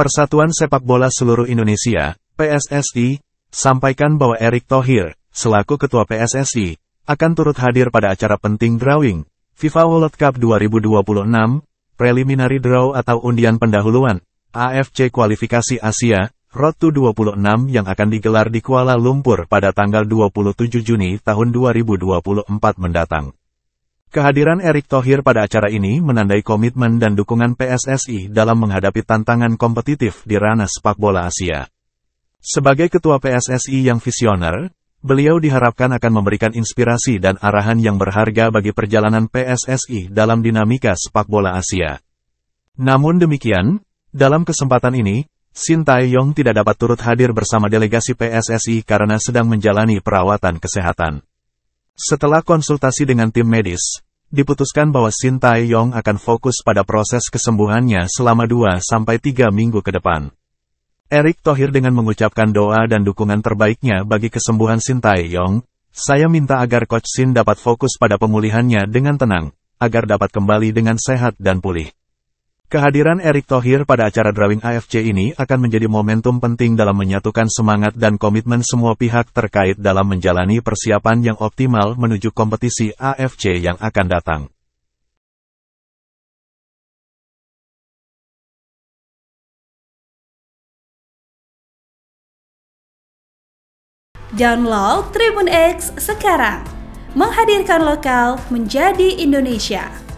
Persatuan Sepak Bola Seluruh Indonesia, PSSI, sampaikan bahwa Erick Thohir, selaku Ketua PSSI, akan turut hadir pada acara penting drawing, FIFA World Cup 2026, preliminary draw atau undian pendahuluan, AFC kualifikasi Asia, Road to 26 yang akan digelar di Kuala Lumpur pada tanggal 27 Juni tahun 2024 mendatang. Kehadiran Erick Thohir pada acara ini menandai komitmen dan dukungan PSSI dalam menghadapi tantangan kompetitif di ranah sepak bola Asia. Sebagai ketua PSSI yang visioner, beliau diharapkan akan memberikan inspirasi dan arahan yang berharga bagi perjalanan PSSI dalam dinamika sepak bola Asia. Namun demikian, dalam kesempatan ini, Shin Tae-yong tidak dapat turut hadir bersama delegasi PSSI karena sedang menjalani perawatan kesehatan. Setelah konsultasi dengan tim medis, diputuskan bahwa Shin Tae-yong akan fokus pada proses kesembuhannya selama 2-3 minggu ke depan. Erik Thohir dengan mengucapkan doa dan dukungan terbaiknya bagi kesembuhan Shin Tae-yong, saya minta agar Coach Shin dapat fokus pada pemulihannya dengan tenang, agar dapat kembali dengan sehat dan pulih. Kehadiran Erick Thohir pada acara drawing AFC ini akan menjadi momentum penting dalam menyatukan semangat dan komitmen semua pihak terkait dalam menjalani persiapan yang optimal menuju kompetisi AFC yang akan datang. Download Tribun X sekarang, menghadirkan lokal menjadi Indonesia.